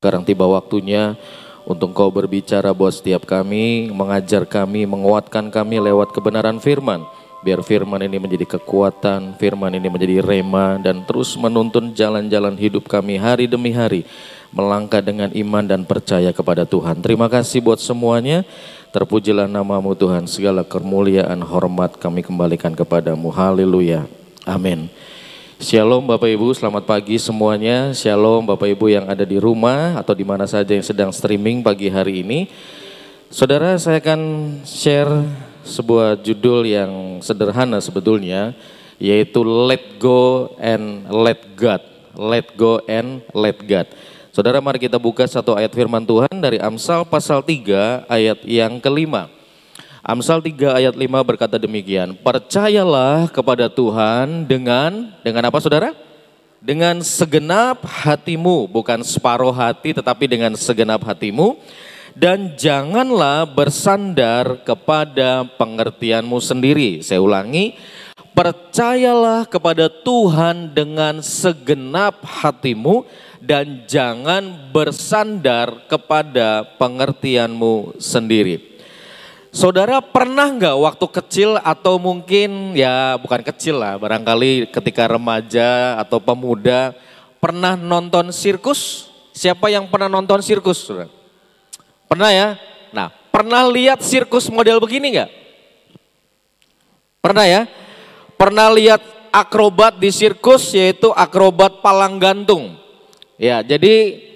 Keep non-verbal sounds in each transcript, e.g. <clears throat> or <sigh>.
Sekarang tiba waktunya untuk kau berbicara buat setiap kami, mengajar kami, menguatkan kami lewat kebenaran firman. Biar firman ini menjadi kekuatan, firman ini menjadi rema dan terus menuntun jalan-jalan hidup kami hari demi hari. Melangkah dengan iman dan percaya kepada Tuhan. Terima kasih buat semuanya. Terpujilah namamu Tuhan. Segala kemuliaan, hormat kami kembalikan kepadamu. Haleluya. Amin. Shalom Bapak Ibu, selamat pagi semuanya. Shalom Bapak Ibu yang ada di rumah atau di mana saja yang sedang streaming pagi hari ini. Saudara, saya akan share sebuah judul yang sederhana sebetulnya, yaitu Let Go and Let God. Let Go and Let God. Saudara, mari kita buka satu ayat firman Tuhan dari Amsal pasal 3 ayat yang kelima. Amsal 3 ayat 5 berkata demikian, percayalah kepada Tuhan dengan, dengan apa saudara? Dengan segenap hatimu, bukan separuh hati tetapi dengan segenap hatimu. Dan janganlah bersandar kepada pengertianmu sendiri. Saya ulangi, percayalah kepada Tuhan dengan segenap hatimu dan jangan bersandar kepada pengertianmu sendiri. Saudara pernah nggak waktu kecil atau mungkin ya bukan kecil lah barangkali ketika remaja atau pemuda pernah nonton sirkus? Siapa yang pernah nonton sirkus? Pernah ya? Nah pernah lihat sirkus model begini nggak? Pernah ya? Pernah lihat akrobat di sirkus yaitu akrobat palang gantung. Ya jadi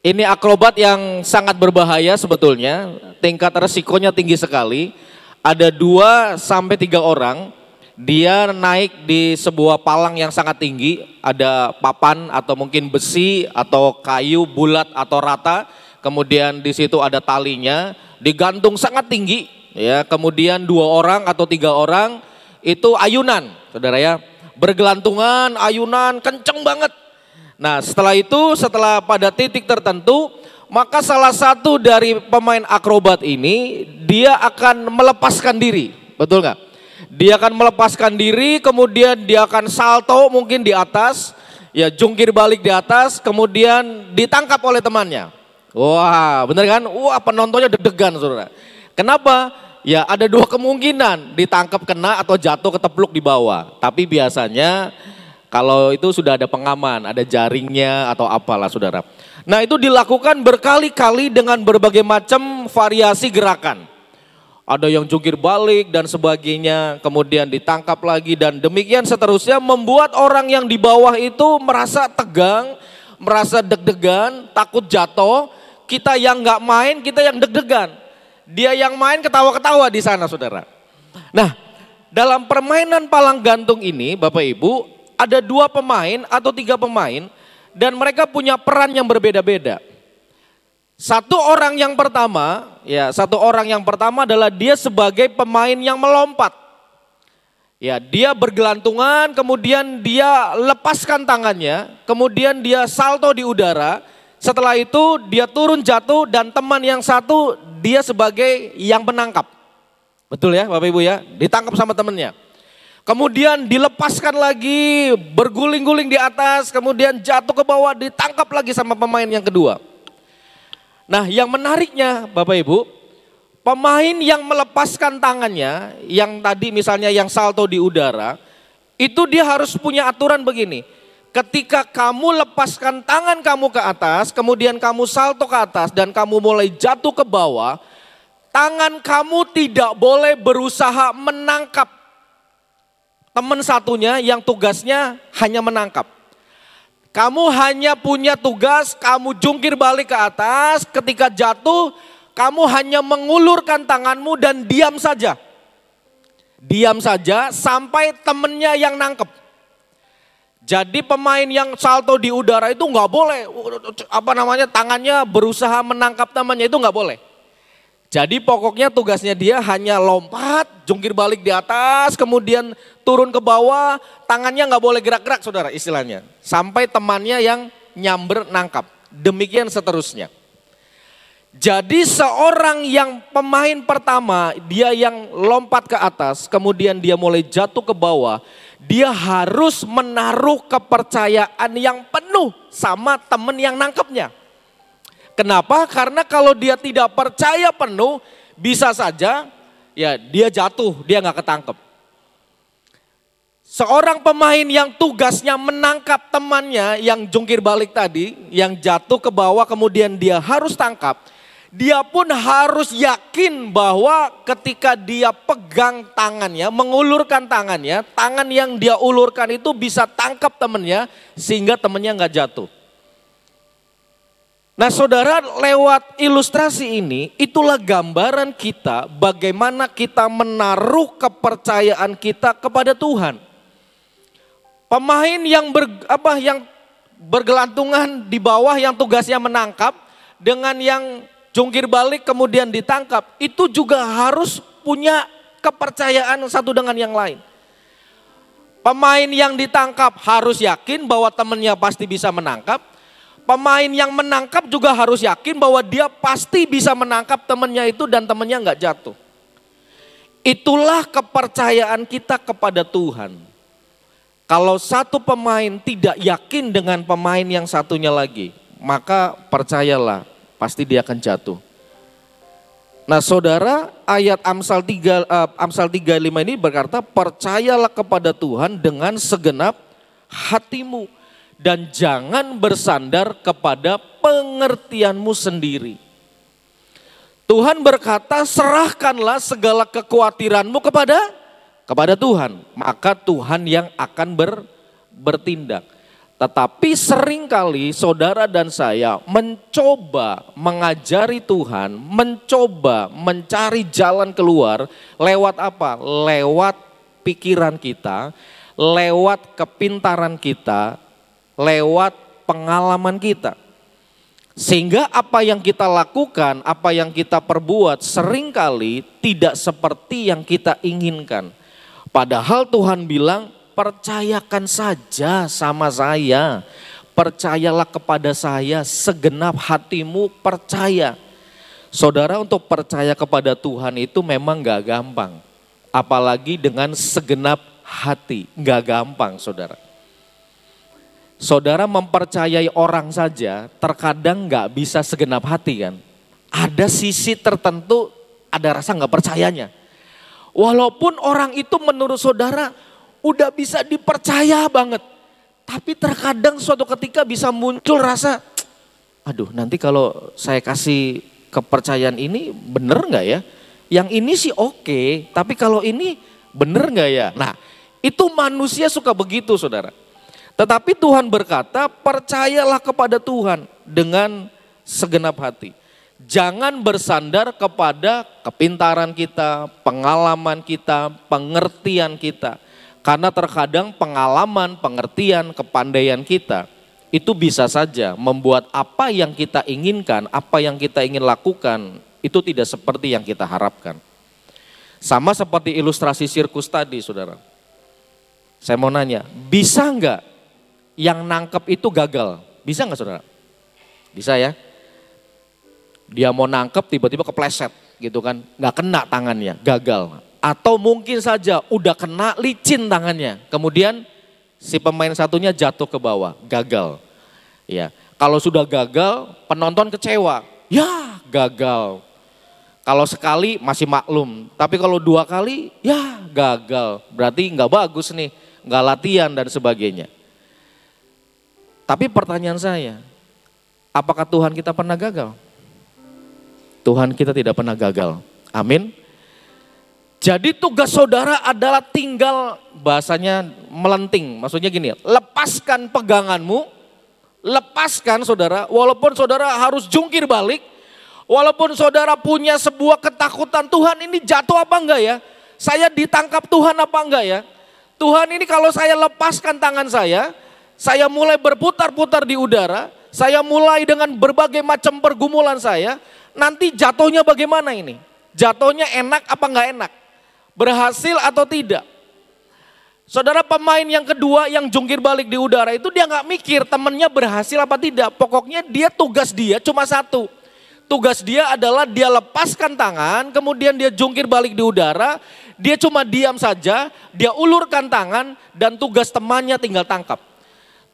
ini akrobat yang sangat berbahaya sebetulnya, tingkat resikonya tinggi sekali. Ada dua sampai tiga orang, dia naik di sebuah palang yang sangat tinggi, ada papan atau mungkin besi atau kayu bulat atau rata, kemudian di situ ada talinya, digantung sangat tinggi, ya kemudian dua orang atau tiga orang itu ayunan, saudara ya, bergelantungan, ayunan, kenceng banget, Nah setelah itu setelah pada titik tertentu maka salah satu dari pemain akrobat ini dia akan melepaskan diri, betul nggak? Dia akan melepaskan diri, kemudian dia akan salto mungkin di atas, ya jungkir balik di atas, kemudian ditangkap oleh temannya. Wah, bener kan? Wah, penontonnya deg-degan, saudara. Kenapa? Ya ada dua kemungkinan, ditangkap kena atau jatuh ke tepluk di bawah. Tapi biasanya kalau itu sudah ada pengaman, ada jaringnya atau apalah saudara. Nah itu dilakukan berkali-kali dengan berbagai macam variasi gerakan. Ada yang jungkir balik dan sebagainya, kemudian ditangkap lagi dan demikian seterusnya membuat orang yang di bawah itu merasa tegang, merasa deg-degan, takut jatuh. Kita yang nggak main, kita yang deg-degan. Dia yang main ketawa-ketawa di sana saudara. Nah dalam permainan palang gantung ini Bapak Ibu ada dua pemain atau tiga pemain dan mereka punya peran yang berbeda-beda. Satu orang yang pertama, ya, satu orang yang pertama adalah dia sebagai pemain yang melompat. Ya, dia bergelantungan, kemudian dia lepaskan tangannya, kemudian dia salto di udara. Setelah itu dia turun jatuh dan teman yang satu dia sebagai yang menangkap. Betul ya Bapak Ibu ya, ditangkap sama temannya. Kemudian dilepaskan lagi, berguling-guling di atas, kemudian jatuh ke bawah, ditangkap lagi sama pemain yang kedua. Nah yang menariknya Bapak Ibu, pemain yang melepaskan tangannya, yang tadi misalnya yang salto di udara, itu dia harus punya aturan begini. Ketika kamu lepaskan tangan kamu ke atas, kemudian kamu salto ke atas dan kamu mulai jatuh ke bawah, tangan kamu tidak boleh berusaha menangkap teman satunya yang tugasnya hanya menangkap. Kamu hanya punya tugas, kamu jungkir balik ke atas, ketika jatuh kamu hanya mengulurkan tanganmu dan diam saja. Diam saja sampai temennya yang nangkep. Jadi pemain yang salto di udara itu nggak boleh, apa namanya tangannya berusaha menangkap temannya itu nggak boleh. Jadi pokoknya tugasnya dia hanya lompat, jungkir balik di atas, kemudian turun ke bawah, tangannya nggak boleh gerak-gerak saudara istilahnya. Sampai temannya yang nyamber nangkap. Demikian seterusnya. Jadi seorang yang pemain pertama, dia yang lompat ke atas, kemudian dia mulai jatuh ke bawah, dia harus menaruh kepercayaan yang penuh sama temen yang nangkepnya. Kenapa? Karena kalau dia tidak percaya penuh, bisa saja ya dia jatuh, dia nggak ketangkep. Seorang pemain yang tugasnya menangkap temannya yang jungkir balik tadi, yang jatuh ke bawah kemudian dia harus tangkap, dia pun harus yakin bahwa ketika dia pegang tangannya, mengulurkan tangannya, tangan yang dia ulurkan itu bisa tangkap temannya sehingga temannya nggak jatuh. Nah saudara lewat ilustrasi ini itulah gambaran kita bagaimana kita menaruh kepercayaan kita kepada Tuhan. Pemain yang ber, apa yang bergelantungan di bawah yang tugasnya menangkap dengan yang jungkir balik kemudian ditangkap itu juga harus punya kepercayaan satu dengan yang lain. Pemain yang ditangkap harus yakin bahwa temannya pasti bisa menangkap Pemain yang menangkap juga harus yakin bahwa dia pasti bisa menangkap temannya itu dan temannya nggak jatuh. Itulah kepercayaan kita kepada Tuhan. Kalau satu pemain tidak yakin dengan pemain yang satunya lagi, maka percayalah pasti dia akan jatuh. Nah, Saudara, ayat Amsal 3 uh, eh, Amsal 35 ini berkata, "Percayalah kepada Tuhan dengan segenap hatimu." dan jangan bersandar kepada pengertianmu sendiri. Tuhan berkata, serahkanlah segala kekhawatiranmu kepada kepada Tuhan, maka Tuhan yang akan ber, bertindak. Tetapi seringkali saudara dan saya mencoba mengajari Tuhan, mencoba mencari jalan keluar lewat apa? Lewat pikiran kita, lewat kepintaran kita, lewat pengalaman kita. Sehingga apa yang kita lakukan, apa yang kita perbuat seringkali tidak seperti yang kita inginkan. Padahal Tuhan bilang, percayakan saja sama saya. Percayalah kepada saya, segenap hatimu percaya. Saudara untuk percaya kepada Tuhan itu memang gak gampang. Apalagi dengan segenap hati, gak gampang saudara. Saudara mempercayai orang saja terkadang nggak bisa segenap hati kan. Ada sisi tertentu ada rasa nggak percayanya. Walaupun orang itu menurut saudara udah bisa dipercaya banget. Tapi terkadang suatu ketika bisa muncul rasa, aduh nanti kalau saya kasih kepercayaan ini bener nggak ya? Yang ini sih oke, tapi kalau ini bener nggak ya? Nah itu manusia suka begitu saudara. Tetapi Tuhan berkata, percayalah kepada Tuhan dengan segenap hati. Jangan bersandar kepada kepintaran kita, pengalaman kita, pengertian kita. Karena terkadang pengalaman, pengertian, kepandaian kita itu bisa saja membuat apa yang kita inginkan, apa yang kita ingin lakukan itu tidak seperti yang kita harapkan. Sama seperti ilustrasi sirkus tadi, saudara. Saya mau nanya, bisa enggak yang nangkep itu gagal. Bisa nggak saudara? Bisa ya. Dia mau nangkep tiba-tiba kepleset gitu kan. Nggak kena tangannya, gagal. Atau mungkin saja udah kena licin tangannya. Kemudian si pemain satunya jatuh ke bawah, gagal. Ya, kalau sudah gagal, penonton kecewa. Ya, gagal. Kalau sekali masih maklum, tapi kalau dua kali ya gagal. Berarti nggak bagus nih, nggak latihan dan sebagainya. Tapi pertanyaan saya, apakah Tuhan kita pernah gagal? Tuhan kita tidak pernah gagal. Amin. Jadi tugas saudara adalah tinggal bahasanya melenting. Maksudnya gini, lepaskan peganganmu, lepaskan saudara, walaupun saudara harus jungkir balik, walaupun saudara punya sebuah ketakutan, Tuhan ini jatuh apa enggak ya? Saya ditangkap Tuhan apa enggak ya? Tuhan ini kalau saya lepaskan tangan saya, saya mulai berputar-putar di udara, saya mulai dengan berbagai macam pergumulan saya, nanti jatuhnya bagaimana ini? Jatuhnya enak apa enggak enak? Berhasil atau tidak? Saudara pemain yang kedua yang jungkir balik di udara itu dia nggak mikir temennya berhasil apa tidak. Pokoknya dia tugas dia cuma satu. Tugas dia adalah dia lepaskan tangan, kemudian dia jungkir balik di udara. Dia cuma diam saja, dia ulurkan tangan dan tugas temannya tinggal tangkap.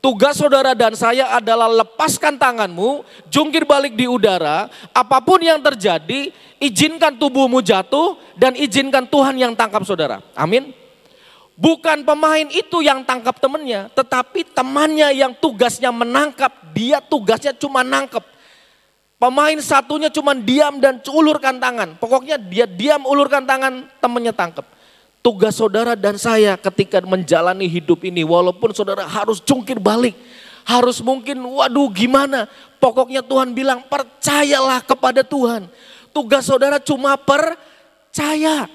Tugas saudara dan saya adalah lepaskan tanganmu, jungkir balik di udara, apapun yang terjadi, izinkan tubuhmu jatuh dan izinkan Tuhan yang tangkap saudara. Amin. Bukan pemain itu yang tangkap temannya, tetapi temannya yang tugasnya menangkap, dia tugasnya cuma nangkep. Pemain satunya cuma diam dan ulurkan tangan. Pokoknya dia diam ulurkan tangan, temannya tangkap tugas saudara dan saya ketika menjalani hidup ini. Walaupun saudara harus jungkir balik. Harus mungkin waduh gimana. Pokoknya Tuhan bilang percayalah kepada Tuhan. Tugas saudara cuma percaya.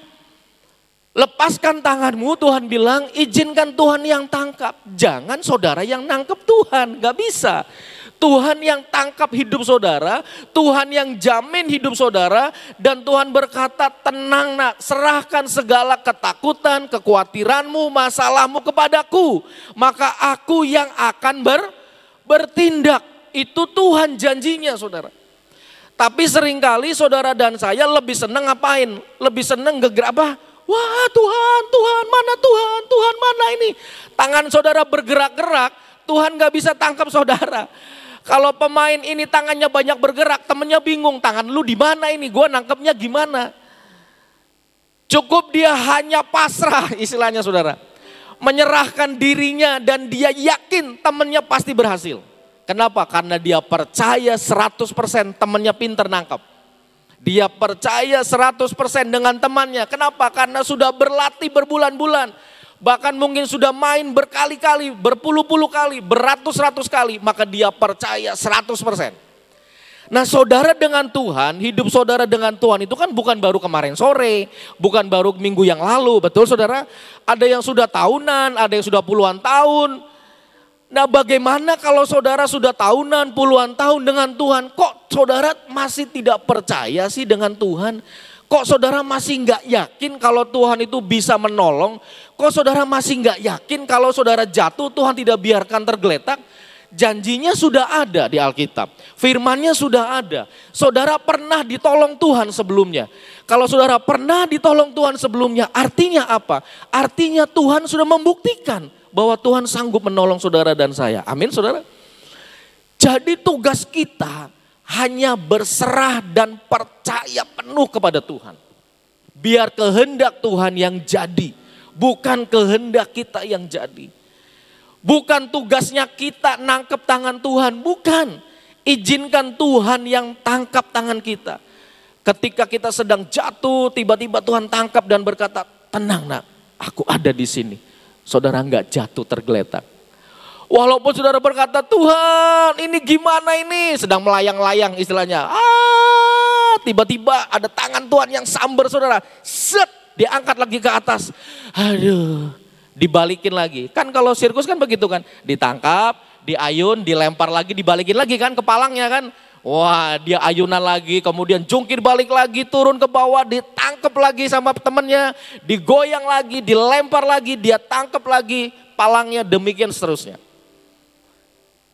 Lepaskan tanganmu Tuhan bilang izinkan Tuhan yang tangkap. Jangan saudara yang nangkep Tuhan. Gak bisa. Tuhan yang tangkap hidup saudara, Tuhan yang jamin hidup saudara, dan Tuhan berkata, tenang nak, serahkan segala ketakutan, kekhawatiranmu, masalahmu kepadaku. Maka aku yang akan ber, bertindak. Itu Tuhan janjinya saudara. Tapi seringkali saudara dan saya lebih senang ngapain? Lebih senang geger apa? Wah Tuhan, Tuhan mana Tuhan, Tuhan mana ini? Tangan saudara bergerak-gerak, Tuhan gak bisa tangkap saudara. Kalau pemain ini tangannya banyak bergerak, temennya bingung, tangan lu di mana ini? Gua nangkepnya gimana? Cukup dia hanya pasrah <laughs> istilahnya saudara. Menyerahkan dirinya dan dia yakin temennya pasti berhasil. Kenapa? Karena dia percaya 100% temennya pinter nangkep. Dia percaya 100% dengan temannya. Kenapa? Karena sudah berlatih berbulan-bulan bahkan mungkin sudah main berkali-kali, berpuluh-puluh kali, beratus-ratus kali, maka dia percaya 100%. Nah saudara dengan Tuhan, hidup saudara dengan Tuhan itu kan bukan baru kemarin sore, bukan baru minggu yang lalu, betul saudara? Ada yang sudah tahunan, ada yang sudah puluhan tahun. Nah bagaimana kalau saudara sudah tahunan, puluhan tahun dengan Tuhan, kok saudara masih tidak percaya sih dengan Tuhan? Kok saudara masih nggak yakin kalau Tuhan itu bisa menolong? Kok saudara masih nggak yakin kalau saudara jatuh Tuhan tidak biarkan tergeletak? Janjinya sudah ada di Alkitab. Firmannya sudah ada. Saudara pernah ditolong Tuhan sebelumnya. Kalau saudara pernah ditolong Tuhan sebelumnya, artinya apa? Artinya Tuhan sudah membuktikan bahwa Tuhan sanggup menolong saudara dan saya. Amin, saudara. Jadi tugas kita hanya berserah dan percaya penuh kepada Tuhan. Biar kehendak Tuhan yang jadi, bukan kehendak kita yang jadi. Bukan tugasnya kita nangkep tangan Tuhan, bukan. Izinkan Tuhan yang tangkap tangan kita. Ketika kita sedang jatuh, tiba-tiba Tuhan tangkap dan berkata, tenang nak, aku ada di sini. Saudara nggak jatuh tergeletak. Walaupun saudara berkata, Tuhan ini gimana ini? Sedang melayang-layang istilahnya. Ah, tiba-tiba ada tangan Tuhan yang samber saudara. Set, diangkat lagi ke atas. Aduh, dibalikin lagi. Kan kalau sirkus kan begitu kan. Ditangkap, diayun, dilempar lagi, dibalikin lagi kan ke palangnya kan. Wah dia ayunan lagi, kemudian jungkir balik lagi, turun ke bawah, ditangkap lagi sama temennya, digoyang lagi, dilempar lagi, dia tangkap lagi, palangnya demikian seterusnya.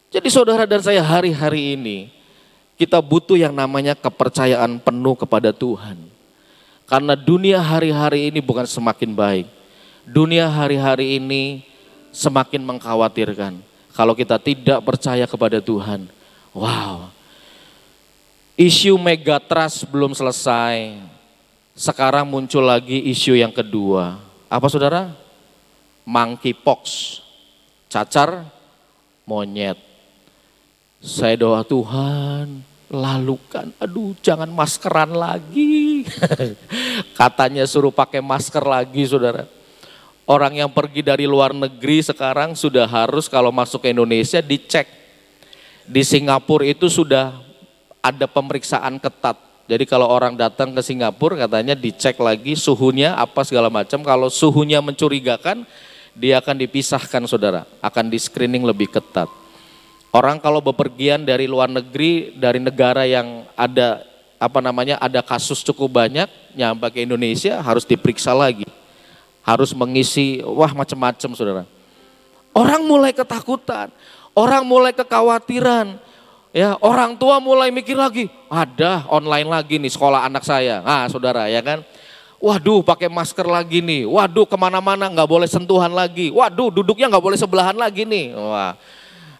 Jadi saudara dan saya hari-hari ini kita butuh yang namanya kepercayaan penuh kepada Tuhan. Karena dunia hari-hari ini bukan semakin baik. Dunia hari-hari ini semakin mengkhawatirkan. Kalau kita tidak percaya kepada Tuhan, wow. Isu megatrust belum selesai. Sekarang muncul lagi isu yang kedua. Apa saudara? Monkeypox. Cacar monyet. Saya doa Tuhan, lalukan. Aduh, jangan maskeran lagi. <laughs> Katanya suruh pakai masker lagi, saudara. Orang yang pergi dari luar negeri sekarang sudah harus kalau masuk ke Indonesia dicek. Di Singapura itu sudah ada pemeriksaan ketat. Jadi kalau orang datang ke Singapura katanya dicek lagi suhunya apa segala macam. Kalau suhunya mencurigakan, dia akan dipisahkan saudara, akan di screening lebih ketat. Orang kalau bepergian dari luar negeri, dari negara yang ada apa namanya ada kasus cukup banyak nyampe ke Indonesia harus diperiksa lagi. Harus mengisi wah macam-macam Saudara. Orang mulai ketakutan, orang mulai kekhawatiran. Ya, orang tua mulai mikir lagi, ada online lagi nih sekolah anak saya. Ah, Saudara ya kan. Waduh pakai masker lagi nih, waduh kemana-mana nggak boleh sentuhan lagi, waduh duduknya nggak boleh sebelahan lagi nih. Wah,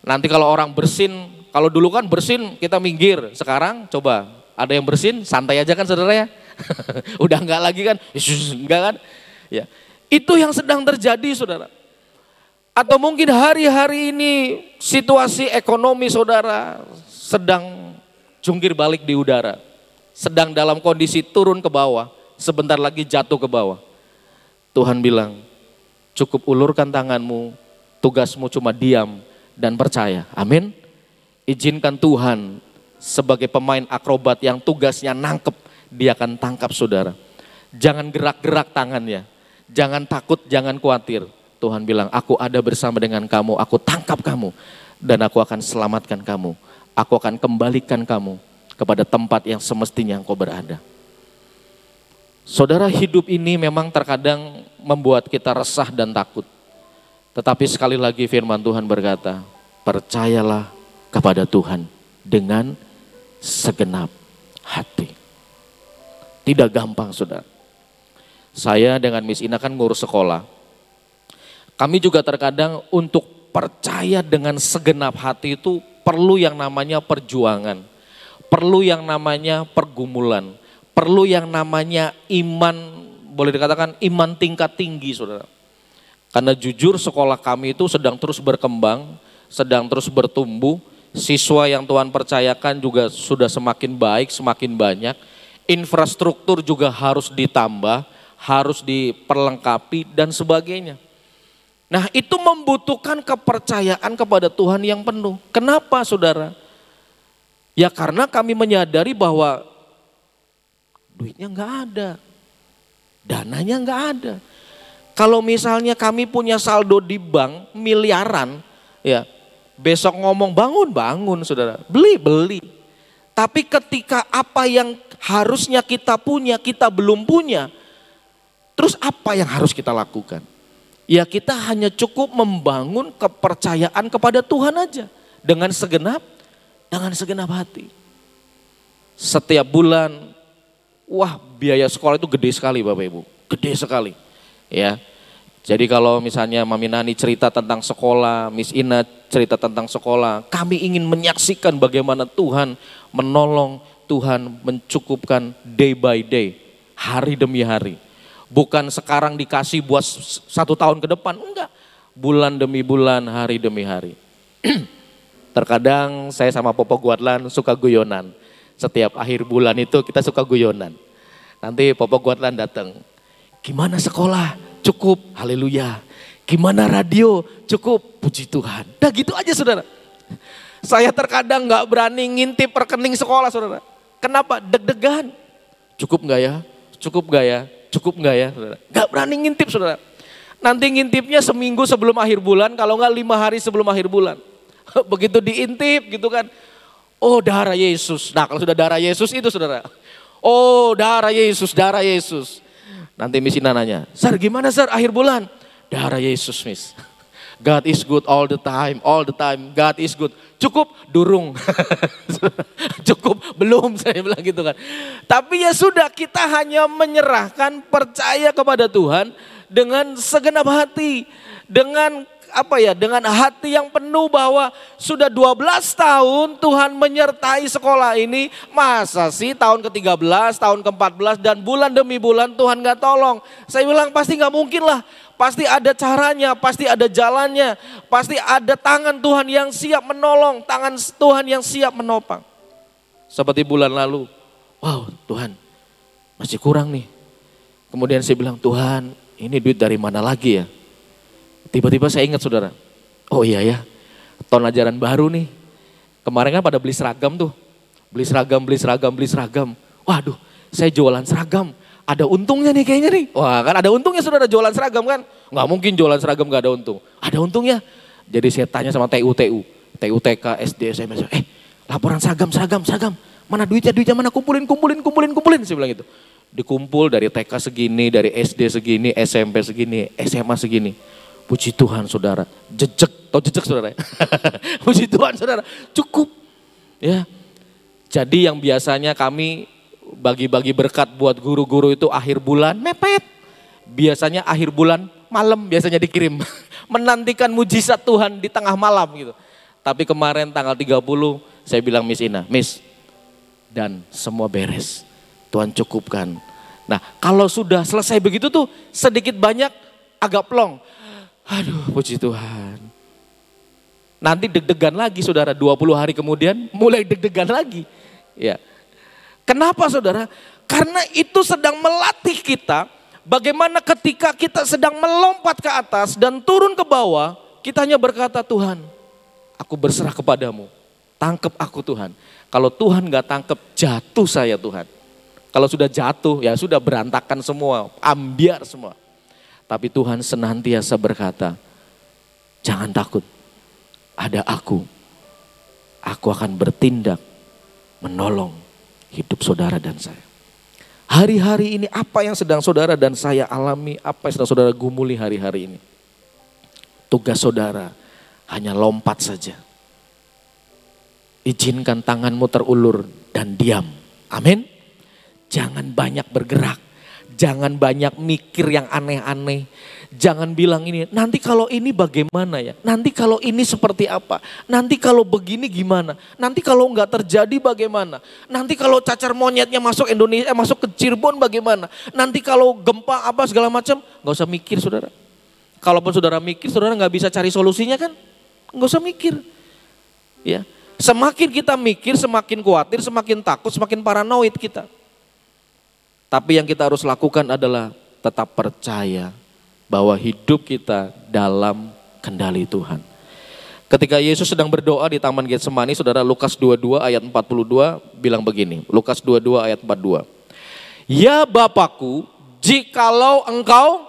Nanti kalau orang bersin, kalau dulu kan bersin kita minggir, sekarang coba ada yang bersin, santai aja kan saudara ya. <laughs> Udah enggak lagi kan, enggak <laughs> kan. Ya. Itu yang sedang terjadi saudara. Atau mungkin hari-hari ini situasi ekonomi saudara sedang jungkir balik di udara. Sedang dalam kondisi turun ke bawah, sebentar lagi jatuh ke bawah. Tuhan bilang, cukup ulurkan tanganmu, tugasmu cuma diam dan percaya. Amin. Izinkan Tuhan sebagai pemain akrobat yang tugasnya nangkep, dia akan tangkap saudara. Jangan gerak-gerak tangannya. Jangan takut, jangan khawatir. Tuhan bilang, aku ada bersama dengan kamu, aku tangkap kamu. Dan aku akan selamatkan kamu. Aku akan kembalikan kamu kepada tempat yang semestinya engkau berada. Saudara hidup ini memang terkadang membuat kita resah dan takut. Tetapi sekali lagi firman Tuhan berkata, percayalah kepada Tuhan dengan segenap hati. Tidak gampang saudara. Saya dengan Miss Ina kan ngurus sekolah. Kami juga terkadang untuk percaya dengan segenap hati itu perlu yang namanya perjuangan. Perlu yang namanya pergumulan. Perlu yang namanya iman, boleh dikatakan iman tingkat tinggi saudara karena jujur sekolah kami itu sedang terus berkembang, sedang terus bertumbuh, siswa yang Tuhan percayakan juga sudah semakin baik, semakin banyak. Infrastruktur juga harus ditambah, harus diperlengkapi dan sebagainya. Nah, itu membutuhkan kepercayaan kepada Tuhan yang penuh. Kenapa, saudara? Ya, karena kami menyadari bahwa duitnya nggak ada, dananya nggak ada. Kalau misalnya kami punya saldo di bank miliaran, ya besok ngomong bangun bangun saudara, beli beli. Tapi ketika apa yang harusnya kita punya kita belum punya, terus apa yang harus kita lakukan? Ya kita hanya cukup membangun kepercayaan kepada Tuhan aja dengan segenap dengan segenap hati. Setiap bulan wah biaya sekolah itu gede sekali Bapak Ibu, gede sekali. Ya. Jadi kalau misalnya Mami Nani cerita tentang sekolah, Miss Ina cerita tentang sekolah, kami ingin menyaksikan bagaimana Tuhan menolong, Tuhan mencukupkan day by day, hari demi hari. Bukan sekarang dikasih buat satu tahun ke depan, enggak. Bulan demi bulan, hari demi hari. <clears throat> Terkadang saya sama Popo Guatlan suka guyonan. Setiap akhir bulan itu kita suka guyonan. Nanti Popo Guatlan datang. Gimana sekolah? cukup, haleluya. Gimana radio, cukup, puji Tuhan. Dah gitu aja saudara. Saya terkadang nggak berani ngintip rekening sekolah saudara. Kenapa? Deg-degan. Cukup nggak ya? Cukup nggak ya? Cukup nggak ya? Saudara? Nggak berani ngintip saudara. Nanti ngintipnya seminggu sebelum akhir bulan, kalau nggak lima hari sebelum akhir bulan. <laughs> Begitu diintip gitu kan. Oh darah Yesus. Nah kalau sudah darah Yesus itu saudara. Oh darah Yesus, darah Yesus. Nanti misi nananya Sar gimana Sar akhir bulan? Darah Yesus Miss. God is good all the time, all the time. God is good. Cukup durung. <laughs> Cukup belum <laughs> saya bilang gitu kan. Tapi ya sudah kita hanya menyerahkan percaya kepada Tuhan dengan segenap hati, dengan apa ya dengan hati yang penuh bahwa sudah 12 tahun Tuhan menyertai sekolah ini masa sih tahun ke-13 tahun ke-14 dan bulan demi bulan Tuhan nggak tolong saya bilang pasti nggak mungkin lah pasti ada caranya pasti ada jalannya pasti ada tangan Tuhan yang siap menolong tangan Tuhan yang siap menopang seperti bulan lalu wow Tuhan masih kurang nih kemudian saya bilang Tuhan ini duit dari mana lagi ya Tiba-tiba saya ingat saudara, oh iya ya, tahun ajaran baru nih. Kemarin kan pada beli seragam tuh, beli seragam, beli seragam, beli seragam. Waduh, saya jualan seragam, ada untungnya nih kayaknya nih. Wah kan ada untungnya saudara jualan seragam kan. Nggak mungkin jualan seragam nggak ada untung. Ada untungnya. Jadi saya tanya sama TUTU, tu TUTK, SD, SMS, eh laporan seragam, seragam, seragam. Mana duitnya, duitnya mana kumpulin, kumpulin, kumpulin, kumpulin. Saya bilang gitu. Dikumpul dari TK segini, dari SD segini, SMP segini, SMA segini. Puji Tuhan saudara, jejak, tau jejak saudara ya? <laughs> Puji Tuhan saudara, cukup. ya. Jadi yang biasanya kami bagi-bagi berkat buat guru-guru itu akhir bulan mepet. Biasanya akhir bulan malam biasanya dikirim. <laughs> Menantikan mujizat Tuhan di tengah malam gitu. Tapi kemarin tanggal 30 saya bilang Miss Ina, Miss dan semua beres. Tuhan cukupkan. Nah kalau sudah selesai begitu tuh sedikit banyak agak plong Aduh, puji Tuhan. Nanti deg-degan lagi saudara, 20 hari kemudian mulai deg-degan lagi. Ya. Kenapa saudara? Karena itu sedang melatih kita bagaimana ketika kita sedang melompat ke atas dan turun ke bawah, kita hanya berkata Tuhan, aku berserah kepadamu. Tangkap aku Tuhan. Kalau Tuhan gak tangkap, jatuh saya Tuhan. Kalau sudah jatuh, ya sudah berantakan semua, ambiar semua. Tapi Tuhan senantiasa berkata, jangan takut, ada aku. Aku akan bertindak menolong hidup saudara dan saya. Hari-hari ini apa yang sedang saudara dan saya alami, apa yang sedang saudara gumuli hari-hari ini. Tugas saudara hanya lompat saja. Izinkan tanganmu terulur dan diam. Amin. Jangan banyak bergerak Jangan banyak mikir yang aneh-aneh. Jangan bilang ini, nanti kalau ini bagaimana ya? Nanti kalau ini seperti apa? Nanti kalau begini gimana? Nanti kalau enggak terjadi bagaimana? Nanti kalau cacar monyetnya masuk Indonesia, eh, masuk ke Cirebon bagaimana? Nanti kalau gempa apa segala macam, Enggak usah mikir saudara. Kalaupun saudara mikir, saudara enggak bisa cari solusinya kan? Enggak usah mikir. Ya, semakin kita mikir, semakin khawatir, semakin takut, semakin paranoid kita. Tapi yang kita harus lakukan adalah tetap percaya bahwa hidup kita dalam kendali Tuhan. Ketika Yesus sedang berdoa di Taman Getsemani, Saudara Lukas 22 ayat 42 bilang begini, Lukas 22 ayat 42. Ya Bapakku, jikalau engkau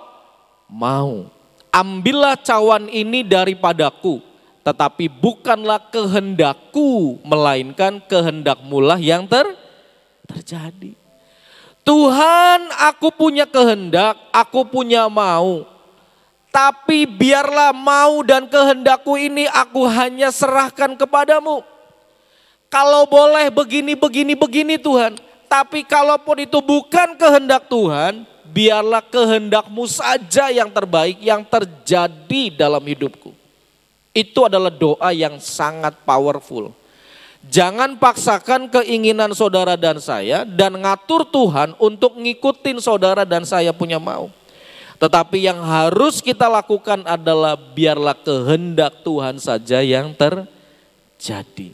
mau, ambillah cawan ini daripadaku, tetapi bukanlah kehendakku, melainkan kehendakmulah yang ter terjadi. Tuhan aku punya kehendak, aku punya mau. Tapi biarlah mau dan kehendakku ini aku hanya serahkan kepadamu. Kalau boleh begini, begini, begini Tuhan. Tapi kalaupun itu bukan kehendak Tuhan, biarlah kehendakmu saja yang terbaik yang terjadi dalam hidupku. Itu adalah doa yang sangat powerful. Jangan paksakan keinginan saudara dan saya dan ngatur Tuhan untuk ngikutin saudara dan saya punya mau. Tetapi yang harus kita lakukan adalah biarlah kehendak Tuhan saja yang terjadi.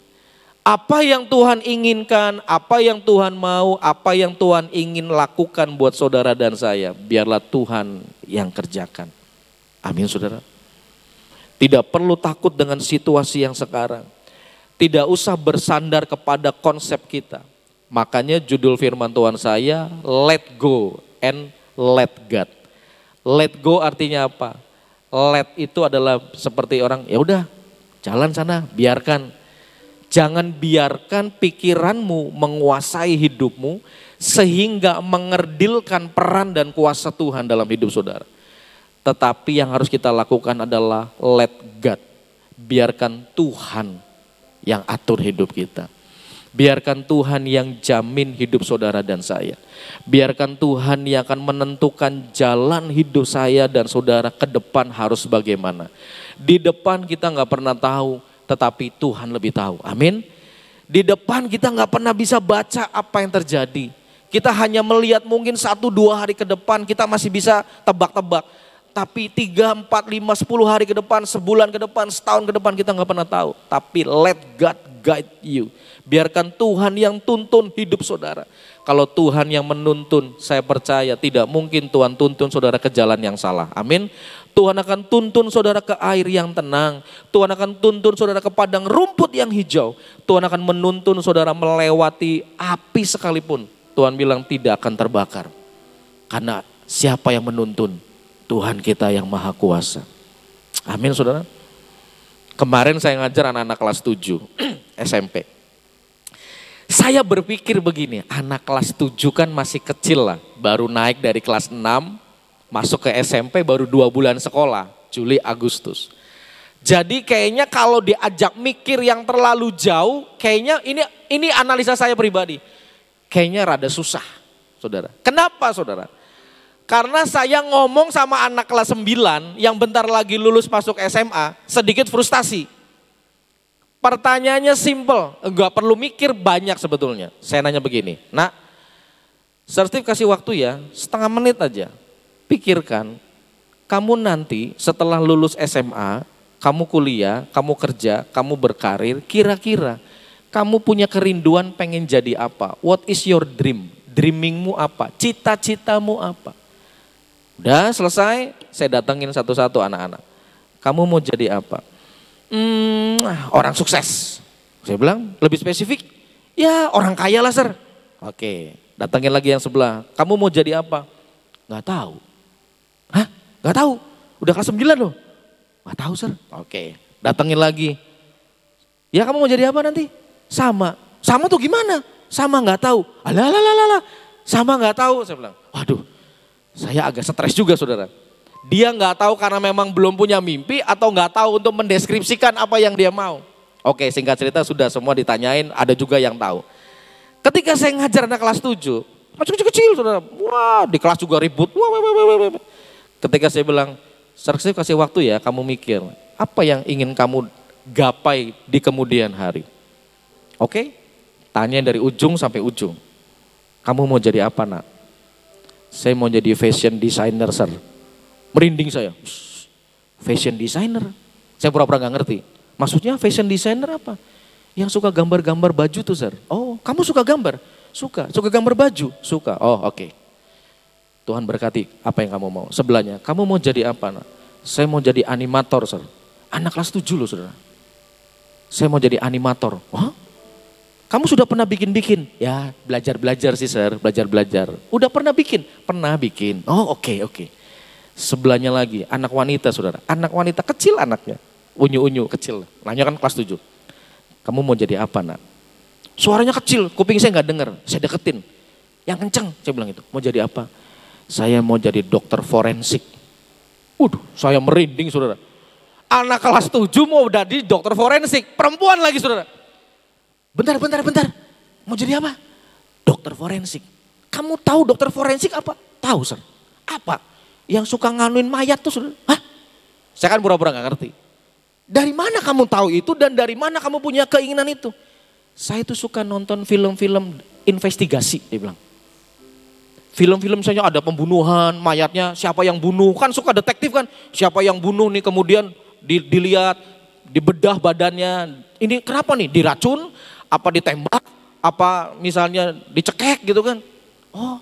Apa yang Tuhan inginkan, apa yang Tuhan mau, apa yang Tuhan ingin lakukan buat saudara dan saya, biarlah Tuhan yang kerjakan. Amin saudara. Tidak perlu takut dengan situasi yang sekarang tidak usah bersandar kepada konsep kita. Makanya judul firman Tuhan saya, let go and let God. Let go artinya apa? Let itu adalah seperti orang, ya udah jalan sana, biarkan. Jangan biarkan pikiranmu menguasai hidupmu sehingga mengerdilkan peran dan kuasa Tuhan dalam hidup saudara. Tetapi yang harus kita lakukan adalah let God. Biarkan Tuhan yang atur hidup kita. Biarkan Tuhan yang jamin hidup saudara dan saya. Biarkan Tuhan yang akan menentukan jalan hidup saya dan saudara ke depan harus bagaimana. Di depan kita nggak pernah tahu, tetapi Tuhan lebih tahu. Amin. Di depan kita nggak pernah bisa baca apa yang terjadi. Kita hanya melihat mungkin satu dua hari ke depan kita masih bisa tebak-tebak. Tapi 3, 4, 5, 10 hari ke depan, sebulan ke depan, setahun ke depan kita nggak pernah tahu. Tapi let God guide you. Biarkan Tuhan yang tuntun hidup saudara. Kalau Tuhan yang menuntun, saya percaya tidak mungkin Tuhan tuntun saudara ke jalan yang salah. Amin. Tuhan akan tuntun saudara ke air yang tenang. Tuhan akan tuntun saudara ke padang rumput yang hijau. Tuhan akan menuntun saudara melewati api sekalipun. Tuhan bilang tidak akan terbakar. Karena siapa yang menuntun? Tuhan kita yang maha kuasa. Amin saudara. Kemarin saya ngajar anak-anak kelas 7 <clears throat> SMP. Saya berpikir begini, anak kelas 7 kan masih kecil lah. Baru naik dari kelas 6, masuk ke SMP baru dua bulan sekolah. Juli, Agustus. Jadi kayaknya kalau diajak mikir yang terlalu jauh, kayaknya ini ini analisa saya pribadi. Kayaknya rada susah, Saudara. Kenapa, Saudara? Karena saya ngomong sama anak kelas 9 yang bentar lagi lulus masuk SMA, sedikit frustasi. Pertanyaannya simple, enggak perlu mikir banyak sebetulnya. Saya nanya begini, nak, Sertif kasih waktu ya, setengah menit aja. Pikirkan, kamu nanti setelah lulus SMA, kamu kuliah, kamu kerja, kamu berkarir, kira-kira kamu punya kerinduan pengen jadi apa? What is your dream? Dreamingmu apa? Cita-citamu apa? Udah selesai, saya datengin satu-satu anak-anak. Kamu mau jadi apa? Hmm, ah, orang sukses. Saya bilang, lebih spesifik? Ya orang kaya lah sir. Oke, datangin lagi yang sebelah. Kamu mau jadi apa? Gak tahu. Hah? Gak tahu? Udah kelas 9 loh. Gak tahu sir. Oke, datangin lagi. Ya kamu mau jadi apa nanti? Sama. Sama tuh gimana? Sama gak tahu. Alah, alah, alah, alah. Sama gak tahu. Saya bilang, waduh saya agak stres juga saudara. Dia nggak tahu karena memang belum punya mimpi atau nggak tahu untuk mendeskripsikan apa yang dia mau. Oke singkat cerita sudah semua ditanyain, ada juga yang tahu. Ketika saya ngajar anak kelas 7, masih kecil-kecil saudara, wah di kelas juga ribut. Wah, wah, wah, wah, wah. Ketika saya bilang, saya kasih waktu ya kamu mikir, apa yang ingin kamu gapai di kemudian hari? Oke, tanya dari ujung sampai ujung. Kamu mau jadi apa nak? saya mau jadi fashion designer sir. Merinding saya. Fashion designer? Saya pura-pura gak ngerti. Maksudnya fashion designer apa? Yang suka gambar-gambar baju tuh sir. Oh kamu suka gambar? Suka. Suka gambar baju? Suka. Oh oke. Okay. Tuhan berkati apa yang kamu mau. Sebelahnya, kamu mau jadi apa nak? Saya mau jadi animator sir. Anak kelas 7 loh saudara. Saya mau jadi animator. Wah kamu sudah pernah bikin-bikin? Ya, belajar-belajar sih, Sir. Belajar-belajar. Udah pernah bikin? Pernah bikin. Oh, oke, okay, oke. Okay. Sebelahnya lagi, anak wanita, Saudara. Anak wanita kecil anaknya. Unyu-unyu kecil. Nanya kan kelas 7. Kamu mau jadi apa, Nak? Suaranya kecil, kuping saya nggak dengar. Saya deketin. Yang kenceng, saya bilang itu. Mau jadi apa? Saya mau jadi dokter forensik. Waduh, saya merinding, Saudara. Anak kelas 7 mau jadi dokter forensik. Perempuan lagi, Saudara Bentar, bentar, bentar. Mau jadi apa? Dokter forensik. Kamu tahu dokter forensik apa? Tahu, Sir. Apa? Yang suka nganuin mayat tuh, Sir. Hah? Saya kan pura-pura gak ngerti. Dari mana kamu tahu itu dan dari mana kamu punya keinginan itu? Saya tuh suka nonton film-film investigasi, dia bilang. Film-film misalnya ada pembunuhan, mayatnya siapa yang bunuh, kan suka detektif kan. Siapa yang bunuh nih kemudian dilihat, dibedah badannya. Ini kenapa nih diracun, apa ditembak, apa misalnya dicekek gitu kan. Oh,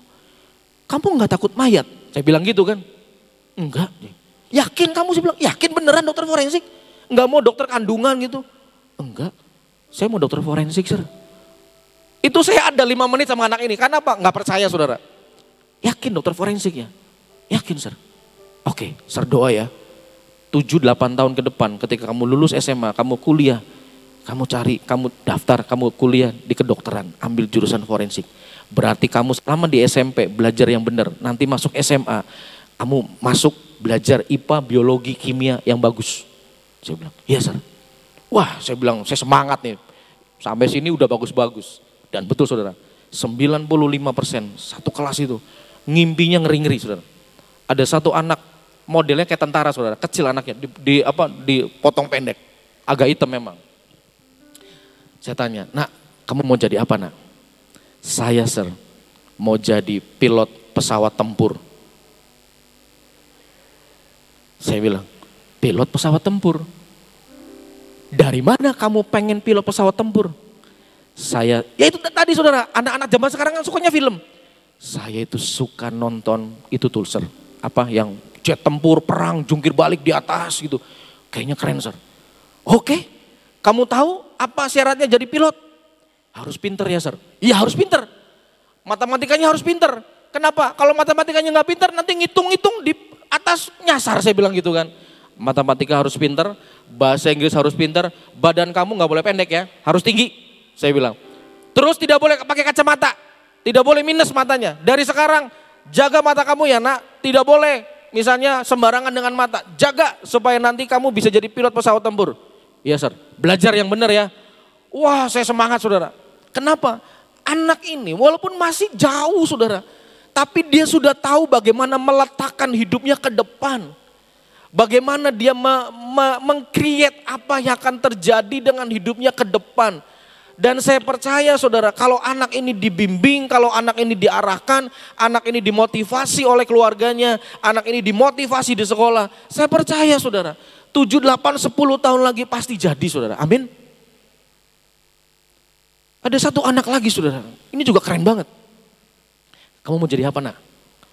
kamu nggak takut mayat? Saya bilang gitu kan. Enggak. Yakin kamu sih bilang, yakin beneran dokter forensik? Enggak mau dokter kandungan gitu. Enggak, saya mau dokter forensik sir. Itu saya ada lima menit sama anak ini. Karena apa? Enggak percaya saudara. Yakin dokter forensik ya? Yakin sir. Oke, sir doa ya. 7-8 tahun ke depan ketika kamu lulus SMA, kamu kuliah, kamu cari, kamu daftar, kamu kuliah di kedokteran, ambil jurusan forensik. Berarti kamu selama di SMP belajar yang benar, nanti masuk SMA, kamu masuk belajar IPA, biologi, kimia yang bagus. Saya bilang, iya sir. Wah, saya bilang, saya semangat nih. Sampai sini udah bagus-bagus. Dan betul saudara, 95 persen satu kelas itu. Ngimpinya ngeri-ngeri saudara. Ada satu anak modelnya kayak tentara saudara, kecil anaknya, di, di apa dipotong pendek, agak hitam memang. Saya tanya, nak kamu mau jadi apa nak? Saya sir, mau jadi pilot pesawat tempur. Saya bilang, pilot pesawat tempur. Dari mana kamu pengen pilot pesawat tempur? Saya, ya itu tadi saudara, anak-anak zaman sekarang kan sukanya film. Saya itu suka nonton itu sir, Apa yang jet tempur, perang, jungkir balik di atas gitu. Kayaknya keren sir. Oke, kamu tahu apa syaratnya jadi pilot? Harus pinter ya, Sir. Iya, harus pinter. Matematikanya harus pinter. Kenapa? Kalau matematikanya nggak pinter, nanti ngitung-ngitung di atas nyasar, saya bilang gitu kan. Matematika harus pinter, bahasa Inggris harus pinter, badan kamu nggak boleh pendek ya, harus tinggi, saya bilang. Terus tidak boleh pakai kacamata, tidak boleh minus matanya. Dari sekarang, jaga mata kamu ya nak, tidak boleh misalnya sembarangan dengan mata. Jaga supaya nanti kamu bisa jadi pilot pesawat tempur. Iya sir, belajar yang benar ya. Wah saya semangat saudara. Kenapa? Anak ini walaupun masih jauh saudara. Tapi dia sudah tahu bagaimana meletakkan hidupnya ke depan. Bagaimana dia me, me, mengkreat apa yang akan terjadi dengan hidupnya ke depan. Dan saya percaya saudara, kalau anak ini dibimbing, kalau anak ini diarahkan, anak ini dimotivasi oleh keluarganya, anak ini dimotivasi di sekolah. Saya percaya saudara, 7, 8, 10 tahun lagi pasti jadi saudara. Amin. Ada satu anak lagi saudara. Ini juga keren banget. Kamu mau jadi apa nak?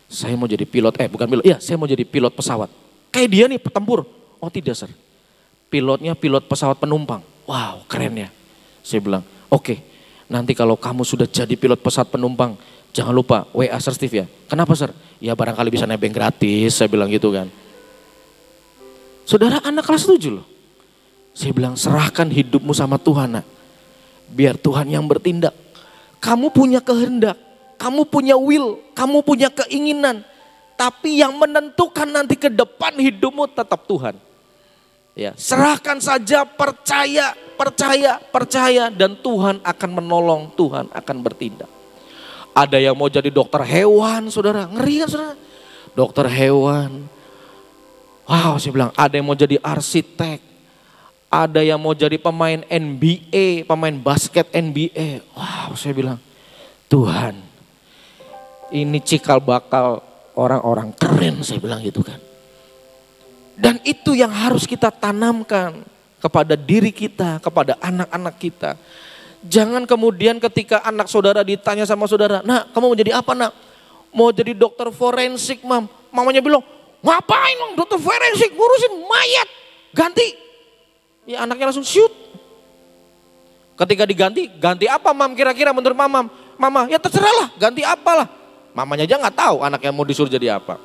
Saya mau jadi pilot. Eh bukan pilot. Iya saya mau jadi pilot pesawat. Kayak dia nih petempur. Oh tidak sir. Pilotnya pilot pesawat penumpang. Wow keren ya. Saya bilang oke. Okay, nanti kalau kamu sudah jadi pilot pesawat penumpang. Jangan lupa WA Sir Steve ya. Kenapa Sir? Ya barangkali bisa nebeng gratis. Saya bilang gitu kan. Saudara anak kelas 7 loh. Saya bilang serahkan hidupmu sama Tuhan nak. Biar Tuhan yang bertindak. Kamu punya kehendak, kamu punya will, kamu punya keinginan. Tapi yang menentukan nanti ke depan hidupmu tetap Tuhan. Ya, serahkan saja, percaya, percaya, percaya dan Tuhan akan menolong, Tuhan akan bertindak. Ada yang mau jadi dokter hewan, Saudara. Ngeri kan, Saudara? Dokter hewan, Wow, ah, saya bilang ada yang mau jadi arsitek, ada yang mau jadi pemain NBA, pemain basket NBA. Wow, saya bilang Tuhan, ini cikal bakal orang-orang keren, saya bilang gitu kan. Dan itu yang harus kita tanamkan kepada diri kita, kepada anak-anak kita. Jangan kemudian ketika anak saudara ditanya sama saudara, nak kamu mau jadi apa nak? Mau jadi dokter forensik mam. Mamanya bilang, Ngapain dong dokter forensik ngurusin mayat? Ganti. Ya anaknya langsung shoot. Ketika diganti, ganti apa mam kira-kira menurut mamam? Mama, ya terserah lah, ganti apalah. Mamanya aja nggak tahu anaknya mau disuruh jadi apa.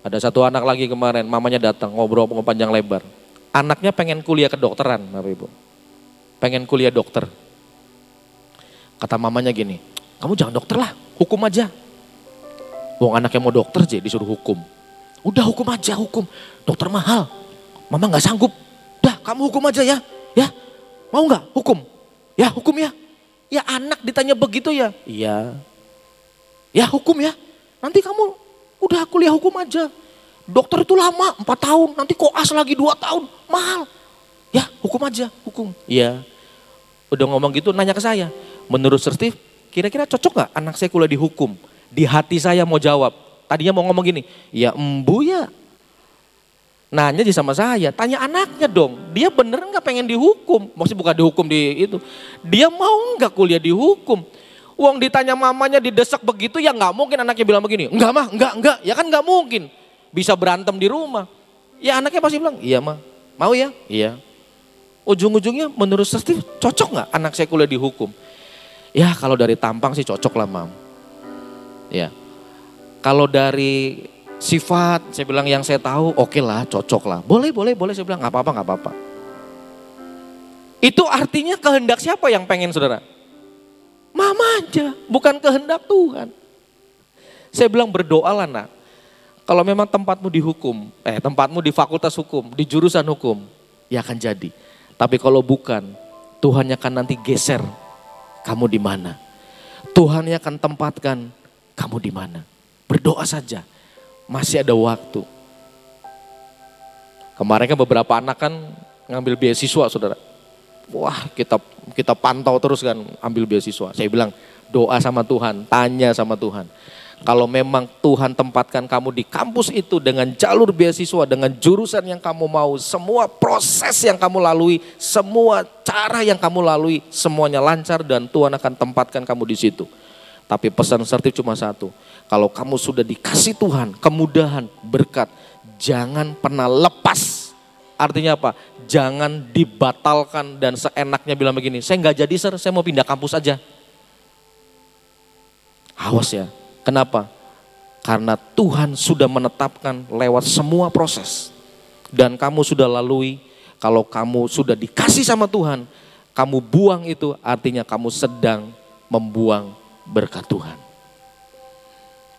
Ada satu anak lagi kemarin, mamanya datang ngobrol ngobrol panjang lebar. Anaknya pengen kuliah kedokteran, Bapak Ibu. Pengen kuliah dokter. Kata mamanya gini, kamu jangan dokter lah, hukum aja. Wong anaknya mau dokter aja disuruh hukum. Udah hukum aja hukum. Dokter mahal. Mama nggak sanggup. Dah kamu hukum aja ya. Ya mau nggak hukum? Ya hukum ya. Ya anak ditanya begitu ya. Iya. Ya hukum ya. Nanti kamu udah aku lihat hukum aja. Dokter itu lama empat tahun. Nanti koas lagi dua tahun. Mahal. Ya hukum aja hukum. Iya. Udah ngomong gitu nanya ke saya. Menurut sertif kira-kira cocok nggak anak saya kuliah di hukum? Di hati saya mau jawab. Tadinya mau ngomong gini, ya embu ya. Nanya aja sama saya, tanya anaknya dong. Dia bener nggak pengen dihukum? maksud bukan dihukum di itu. Dia mau nggak kuliah dihukum? Uang ditanya mamanya didesak begitu ya nggak mungkin anaknya bilang begini. Enggak mah, enggak, enggak. Ya kan nggak mungkin. Bisa berantem di rumah. Ya anaknya pasti bilang, iya mah. Mau ya? Iya. Ujung-ujungnya menurut Steve cocok nggak anak saya kuliah dihukum? Ya kalau dari tampang sih cocok lah mam. Ya. Kalau dari sifat, saya bilang yang saya tahu, oke okay lah, cocok lah. Boleh, boleh, boleh, saya bilang nggak apa-apa, nggak apa-apa. Itu artinya kehendak siapa yang pengen saudara? Mama aja, bukan kehendak Tuhan. Saya bilang berdoalah nak. Kalau memang tempatmu dihukum, eh tempatmu di fakultas hukum, di jurusan hukum, ya akan jadi. Tapi kalau bukan, Tuhan akan nanti geser kamu di mana. Tuhan akan tempatkan kamu di mana. Berdoa saja, masih ada waktu. Kemarin kan beberapa anak kan ngambil beasiswa saudara. Wah kita kita pantau terus kan ambil beasiswa. Saya bilang doa sama Tuhan, tanya sama Tuhan. Kalau memang Tuhan tempatkan kamu di kampus itu dengan jalur beasiswa, dengan jurusan yang kamu mau, semua proses yang kamu lalui, semua cara yang kamu lalui, semuanya lancar dan Tuhan akan tempatkan kamu di situ. Tapi pesan sertif cuma satu. Kalau kamu sudah dikasih Tuhan, kemudahan, berkat, jangan pernah lepas. Artinya apa? Jangan dibatalkan dan seenaknya bilang begini, saya nggak jadi ser, saya mau pindah kampus aja. Awas ya, kenapa? Karena Tuhan sudah menetapkan lewat semua proses. Dan kamu sudah lalui, kalau kamu sudah dikasih sama Tuhan, kamu buang itu artinya kamu sedang membuang berkat Tuhan.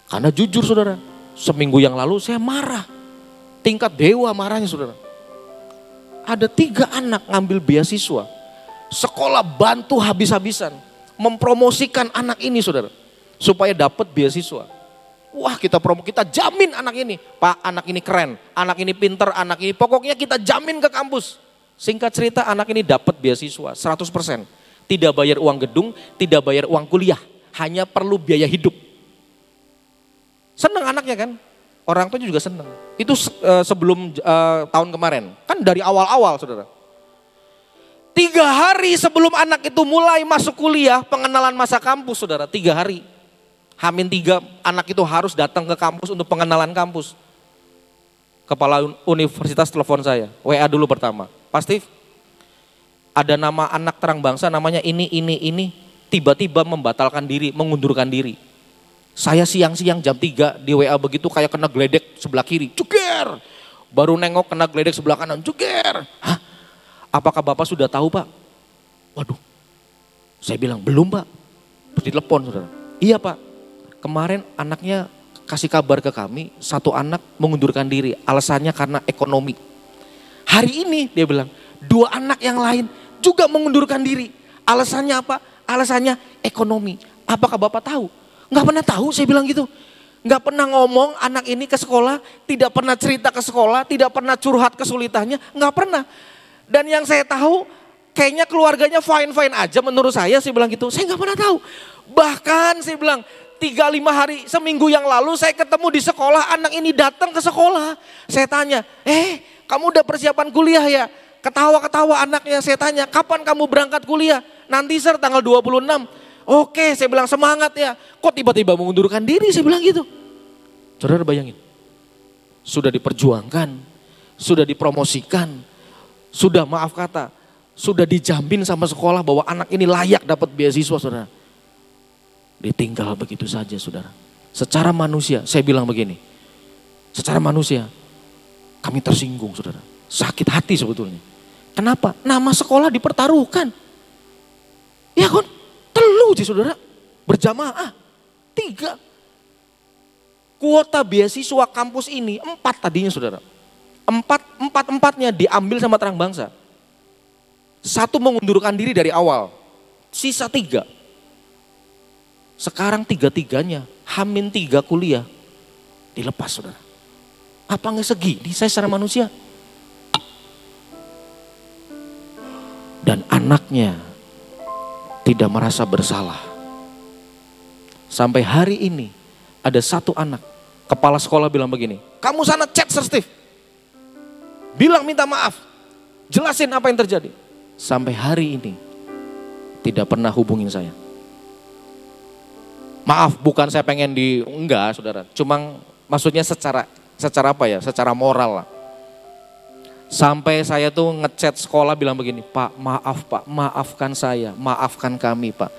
Karena jujur saudara, seminggu yang lalu saya marah. Tingkat dewa marahnya saudara. Ada tiga anak ngambil beasiswa. Sekolah bantu habis-habisan. Mempromosikan anak ini saudara. Supaya dapat beasiswa. Wah kita promo, kita jamin anak ini. Pak anak ini keren, anak ini pinter, anak ini. Pokoknya kita jamin ke kampus. Singkat cerita anak ini dapat beasiswa 100%. Tidak bayar uang gedung, tidak bayar uang kuliah hanya perlu biaya hidup. Senang anaknya kan? Orang tuanya juga senang. Itu uh, sebelum uh, tahun kemarin. Kan dari awal-awal saudara. Tiga hari sebelum anak itu mulai masuk kuliah, pengenalan masa kampus saudara, tiga hari. Hamin tiga, anak itu harus datang ke kampus untuk pengenalan kampus. Kepala universitas telepon saya, WA dulu pertama. Pasti ada nama anak terang bangsa namanya ini, ini, ini tiba-tiba membatalkan diri, mengundurkan diri. Saya siang-siang jam 3 di WA begitu kayak kena geledek sebelah kiri, cuger. Baru nengok kena geledek sebelah kanan, cuger. Hah? Apakah Bapak sudah tahu Pak? Waduh, saya bilang belum Pak. Terus telepon saudara. Iya Pak, kemarin anaknya kasih kabar ke kami, satu anak mengundurkan diri, alasannya karena ekonomi. Hari ini dia bilang, dua anak yang lain juga mengundurkan diri. Alasannya apa? Alasannya ekonomi. Apakah Bapak tahu? Nggak pernah tahu saya bilang gitu. Nggak pernah ngomong anak ini ke sekolah, tidak pernah cerita ke sekolah, tidak pernah curhat kesulitannya, nggak pernah. Dan yang saya tahu kayaknya keluarganya fine-fine aja menurut saya saya bilang gitu. Saya nggak pernah tahu. Bahkan saya bilang tiga lima hari seminggu yang lalu saya ketemu di sekolah anak ini datang ke sekolah. Saya tanya, eh kamu udah persiapan kuliah ya? Ketawa-ketawa anaknya saya tanya, kapan kamu berangkat kuliah? nanti sir tanggal 26. Oke, saya bilang semangat ya. Kok tiba-tiba mengundurkan diri, saya bilang gitu. Saudara bayangin, sudah diperjuangkan, sudah dipromosikan, sudah maaf kata, sudah dijamin sama sekolah bahwa anak ini layak dapat beasiswa, saudara. Ditinggal begitu saja, saudara. Secara manusia, saya bilang begini, secara manusia, kami tersinggung, saudara. Sakit hati sebetulnya. Kenapa? Nama sekolah dipertaruhkan. Ya kan, telu sih saudara, berjamaah, tiga. Kuota beasiswa kampus ini empat tadinya saudara. Empat, empat, empatnya diambil sama terang bangsa. Satu mengundurkan diri dari awal, sisa tiga. Sekarang tiga-tiganya, hamin tiga kuliah, dilepas saudara. Apa nggak segi di saya secara manusia? Dan anaknya tidak merasa bersalah. Sampai hari ini ada satu anak, kepala sekolah bilang begini, kamu sana chat Sir Steve. Bilang minta maaf, jelasin apa yang terjadi. Sampai hari ini tidak pernah hubungin saya. Maaf, bukan saya pengen di enggak, saudara. Cuma maksudnya secara secara apa ya? Secara moral lah Sampai saya tuh ngechat sekolah bilang begini, Pak maaf Pak, maafkan saya, maafkan kami Pak.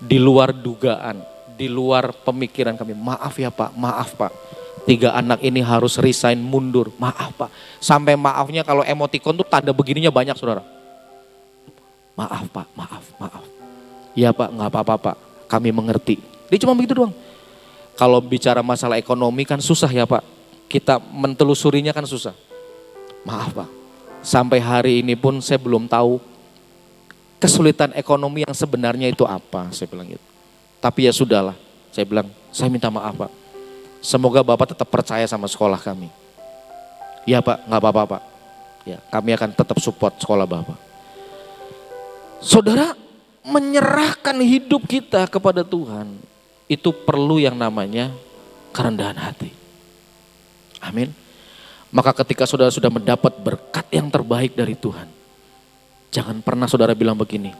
Di luar dugaan, di luar pemikiran kami, maaf ya Pak, maaf Pak. Tiga anak ini harus resign mundur, maaf Pak. Sampai maafnya kalau emoticon tuh tanda begininya banyak saudara. Maaf Pak, maaf, maaf. Ya Pak, nggak apa-apa Pak, kami mengerti. Dia cuma begitu doang. Kalau bicara masalah ekonomi kan susah ya Pak. Kita mentelusurinya kan susah Maaf Pak, sampai hari ini pun saya belum tahu kesulitan ekonomi yang sebenarnya itu apa. Saya bilang gitu. Tapi ya sudahlah, saya bilang, saya minta maaf Pak. Semoga Bapak tetap percaya sama sekolah kami. Ya Pak, nggak apa-apa Pak. Ya, kami akan tetap support sekolah Bapak. Saudara, menyerahkan hidup kita kepada Tuhan itu perlu yang namanya kerendahan hati. Amin. Maka ketika saudara sudah mendapat berkat yang terbaik dari Tuhan, jangan pernah saudara bilang begini,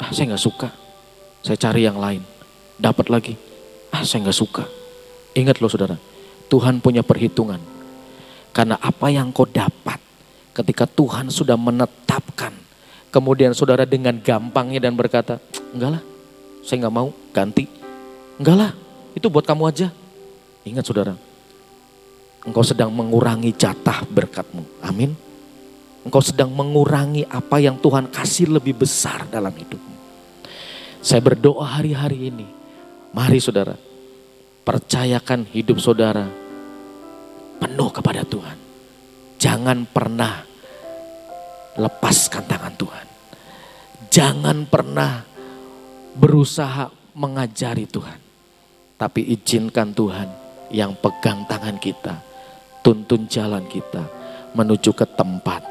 ah saya nggak suka, saya cari yang lain, dapat lagi, ah saya nggak suka. Ingat loh saudara, Tuhan punya perhitungan. Karena apa yang kau dapat ketika Tuhan sudah menetapkan, kemudian saudara dengan gampangnya dan berkata, enggak lah, saya nggak mau ganti, enggak lah, itu buat kamu aja. Ingat saudara, Engkau sedang mengurangi jatah berkatmu. Amin. Engkau sedang mengurangi apa yang Tuhan kasih lebih besar dalam hidupmu. Saya berdoa hari-hari ini. Mari saudara, percayakan hidup saudara penuh kepada Tuhan. Jangan pernah lepaskan tangan Tuhan. Jangan pernah berusaha mengajari Tuhan. Tapi izinkan Tuhan yang pegang tangan kita Tuntun jalan kita menuju ke tempat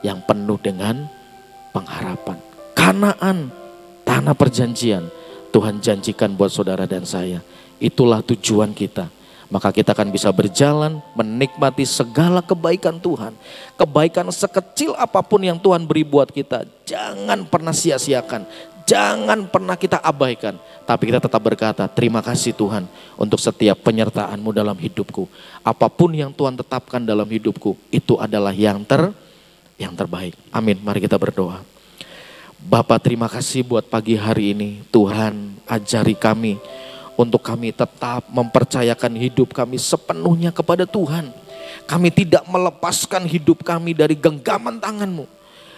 yang penuh dengan pengharapan. Kanaan, tanah perjanjian. Tuhan janjikan buat saudara dan saya. Itulah tujuan kita. Maka kita akan bisa berjalan menikmati segala kebaikan Tuhan. Kebaikan sekecil apapun yang Tuhan beri buat kita. Jangan pernah sia-siakan. Jangan pernah kita abaikan. Tapi kita tetap berkata, terima kasih Tuhan untuk setiap penyertaanMu dalam hidupku. Apapun yang Tuhan tetapkan dalam hidupku, itu adalah yang ter yang terbaik. Amin. Mari kita berdoa. Bapak terima kasih buat pagi hari ini. Tuhan ajari kami untuk kami tetap mempercayakan hidup kami sepenuhnya kepada Tuhan. Kami tidak melepaskan hidup kami dari genggaman tanganmu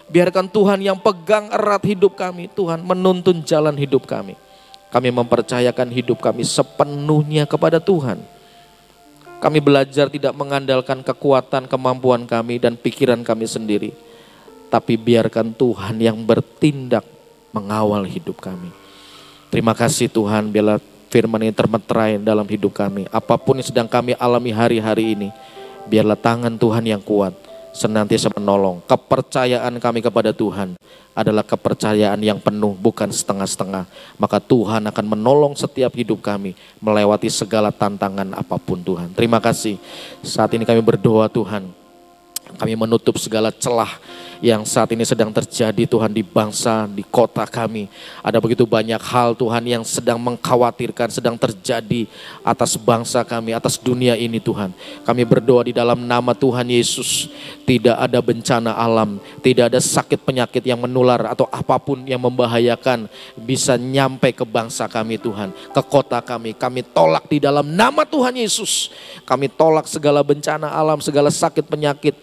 Biarkan Tuhan yang pegang erat hidup kami. Tuhan menuntun jalan hidup kami. Kami mempercayakan hidup kami sepenuhnya kepada Tuhan. Kami belajar tidak mengandalkan kekuatan, kemampuan kami, dan pikiran kami sendiri. Tapi biarkan Tuhan yang bertindak mengawal hidup kami. Terima kasih Tuhan bila firman ini termeterai dalam hidup kami. Apapun yang sedang kami alami hari-hari ini, biarlah tangan Tuhan yang kuat senantiasa menolong. Kepercayaan kami kepada Tuhan adalah kepercayaan yang penuh, bukan setengah-setengah. Maka Tuhan akan menolong setiap hidup kami melewati segala tantangan apapun Tuhan. Terima kasih. Saat ini kami berdoa Tuhan kami menutup segala celah yang saat ini sedang terjadi Tuhan di bangsa, di kota kami. Ada begitu banyak hal Tuhan yang sedang mengkhawatirkan, sedang terjadi atas bangsa kami, atas dunia ini Tuhan. Kami berdoa di dalam nama Tuhan Yesus. Tidak ada bencana alam, tidak ada sakit penyakit yang menular atau apapun yang membahayakan bisa nyampe ke bangsa kami Tuhan, ke kota kami. Kami tolak di dalam nama Tuhan Yesus. Kami tolak segala bencana alam, segala sakit penyakit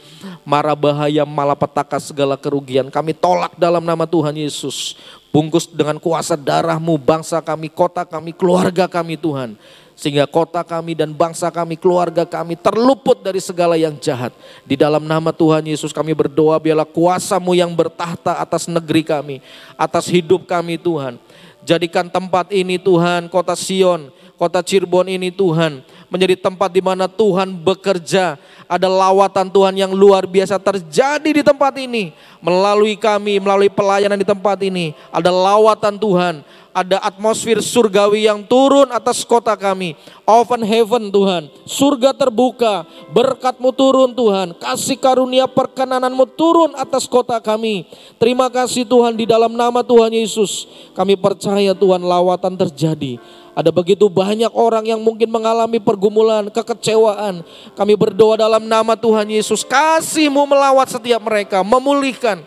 mara bahaya, malapetaka, segala kerugian. Kami tolak dalam nama Tuhan Yesus. Bungkus dengan kuasa darahmu bangsa kami, kota kami, keluarga kami Tuhan. Sehingga kota kami dan bangsa kami, keluarga kami terluput dari segala yang jahat. Di dalam nama Tuhan Yesus kami berdoa biarlah kuasamu yang bertahta atas negeri kami, atas hidup kami Tuhan. Jadikan tempat ini Tuhan, kota Sion, Kota Cirebon ini Tuhan menjadi tempat di mana Tuhan bekerja. Ada lawatan Tuhan yang luar biasa terjadi di tempat ini. Melalui kami, melalui pelayanan di tempat ini. Ada lawatan Tuhan. Ada atmosfer surgawi yang turun atas kota kami. Open heaven Tuhan. Surga terbuka. Berkatmu turun Tuhan. Kasih karunia perkenananmu turun atas kota kami. Terima kasih Tuhan di dalam nama Tuhan Yesus. Kami percaya Tuhan lawatan terjadi ada begitu banyak orang yang mungkin mengalami pergumulan, kekecewaan. Kami berdoa dalam nama Tuhan Yesus, KasihMu melawat setiap mereka, memulihkan,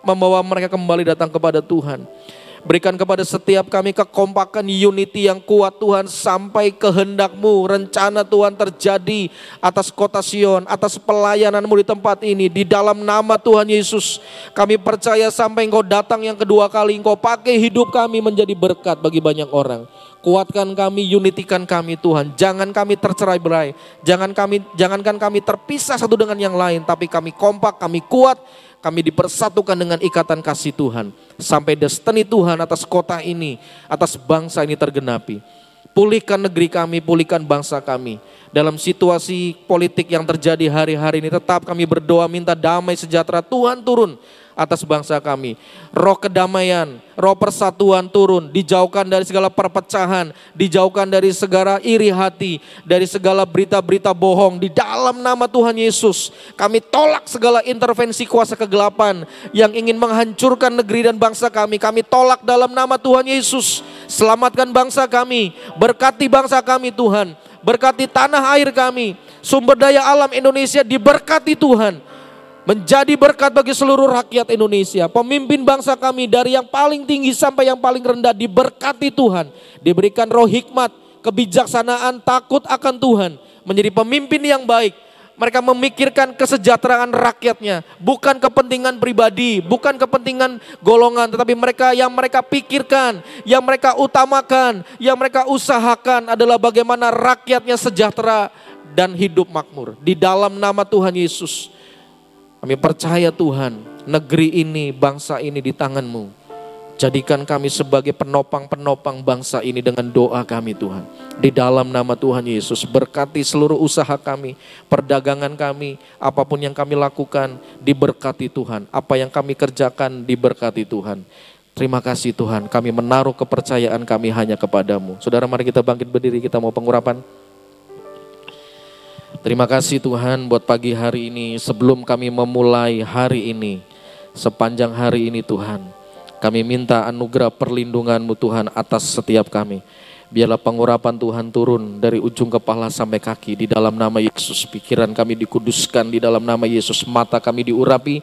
membawa mereka kembali datang kepada Tuhan. Berikan kepada setiap kami kekompakan unity yang kuat Tuhan sampai kehendakmu, rencana Tuhan terjadi atas kota Sion, atas pelayananmu di tempat ini. Di dalam nama Tuhan Yesus kami percaya sampai engkau datang yang kedua kali engkau pakai hidup kami menjadi berkat bagi banyak orang. Kuatkan kami, unitikan kami Tuhan. Jangan kami tercerai berai, jangan kami jangankan kami terpisah satu dengan yang lain, tapi kami kompak, kami kuat, kami dipersatukan dengan ikatan kasih Tuhan. Sampai destiny Tuhan atas kota ini, atas bangsa ini tergenapi. Pulihkan negeri kami, pulihkan bangsa kami. Dalam situasi politik yang terjadi hari-hari ini tetap kami berdoa minta damai sejahtera Tuhan turun atas bangsa kami. Roh kedamaian, roh persatuan turun, dijauhkan dari segala perpecahan, dijauhkan dari segala iri hati, dari segala berita-berita bohong. Di dalam nama Tuhan Yesus, kami tolak segala intervensi kuasa kegelapan yang ingin menghancurkan negeri dan bangsa kami. Kami tolak dalam nama Tuhan Yesus. Selamatkan bangsa kami, berkati bangsa kami Tuhan, berkati tanah air kami, sumber daya alam Indonesia diberkati Tuhan menjadi berkat bagi seluruh rakyat Indonesia. Pemimpin bangsa kami dari yang paling tinggi sampai yang paling rendah diberkati Tuhan, diberikan roh hikmat, kebijaksanaan, takut akan Tuhan, menjadi pemimpin yang baik. Mereka memikirkan kesejahteraan rakyatnya, bukan kepentingan pribadi, bukan kepentingan golongan, tetapi mereka yang mereka pikirkan, yang mereka utamakan, yang mereka usahakan adalah bagaimana rakyatnya sejahtera dan hidup makmur di dalam nama Tuhan Yesus kami percaya Tuhan, negeri ini, bangsa ini di tangan-Mu. Jadikan kami sebagai penopang-penopang bangsa ini dengan doa kami Tuhan. Di dalam nama Tuhan Yesus, berkati seluruh usaha kami, perdagangan kami, apapun yang kami lakukan, diberkati Tuhan. Apa yang kami kerjakan, diberkati Tuhan. Terima kasih Tuhan, kami menaruh kepercayaan kami hanya kepadamu. Saudara mari kita bangkit berdiri, kita mau pengurapan. Terima kasih Tuhan buat pagi hari ini sebelum kami memulai hari ini. Sepanjang hari ini Tuhan, kami minta anugerah perlindunganmu Tuhan atas setiap kami. Biarlah pengurapan Tuhan turun dari ujung kepala sampai kaki di dalam nama Yesus. Pikiran kami dikuduskan di dalam nama Yesus. Mata kami diurapi,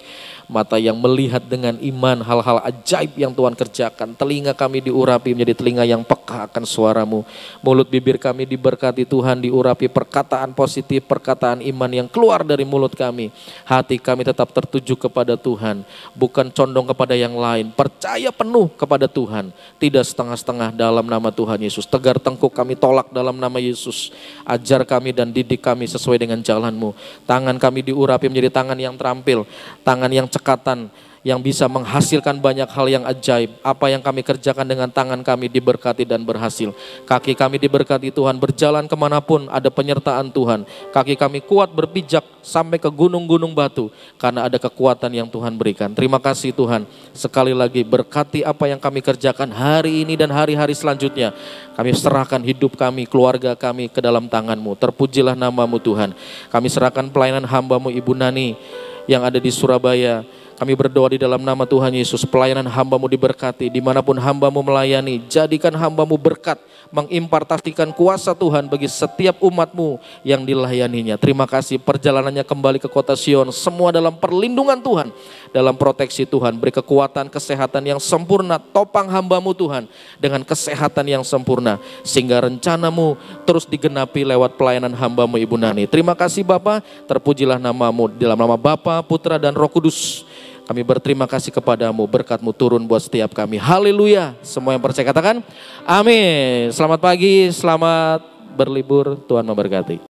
mata yang melihat dengan iman hal-hal ajaib yang Tuhan kerjakan, telinga kami diurapi menjadi telinga yang peka akan suaramu, mulut bibir kami diberkati Tuhan, diurapi perkataan positif, perkataan iman yang keluar dari mulut kami, hati kami tetap tertuju kepada Tuhan, bukan condong kepada yang lain, percaya penuh kepada Tuhan, tidak setengah-setengah dalam nama Tuhan Yesus, tegar tengkuk kami tolak dalam nama Yesus, ajar kami dan didik kami sesuai dengan jalanmu, tangan kami diurapi menjadi tangan yang terampil, tangan yang cekatan yang bisa menghasilkan banyak hal yang ajaib. Apa yang kami kerjakan dengan tangan kami diberkati dan berhasil. Kaki kami diberkati Tuhan, berjalan kemanapun ada penyertaan Tuhan. Kaki kami kuat berpijak sampai ke gunung-gunung batu, karena ada kekuatan yang Tuhan berikan. Terima kasih Tuhan, sekali lagi berkati apa yang kami kerjakan hari ini dan hari-hari selanjutnya. Kami serahkan hidup kami, keluarga kami ke dalam tanganmu. Terpujilah namamu Tuhan. Kami serahkan pelayanan hambamu Ibu Nani yang ada di Surabaya. Kami berdoa di dalam nama Tuhan Yesus, pelayanan hambamu diberkati, dimanapun hambamu melayani, jadikan hambamu berkat, mengimpartasikan kuasa Tuhan bagi setiap umatmu yang dilayaninya. Terima kasih perjalanannya kembali ke kota Sion, semua dalam perlindungan Tuhan, dalam proteksi Tuhan. Beri kekuatan, kesehatan yang sempurna, topang hambamu Tuhan dengan kesehatan yang sempurna. Sehingga rencanamu terus digenapi lewat pelayanan hambamu Ibu Nani. Terima kasih Bapak, terpujilah namamu dalam nama Bapa, Putra, dan Roh Kudus kami berterima kasih kepadamu, berkatmu turun buat setiap kami. Haleluya. Semua yang percaya katakan, amin. Selamat pagi, selamat berlibur, Tuhan memberkati.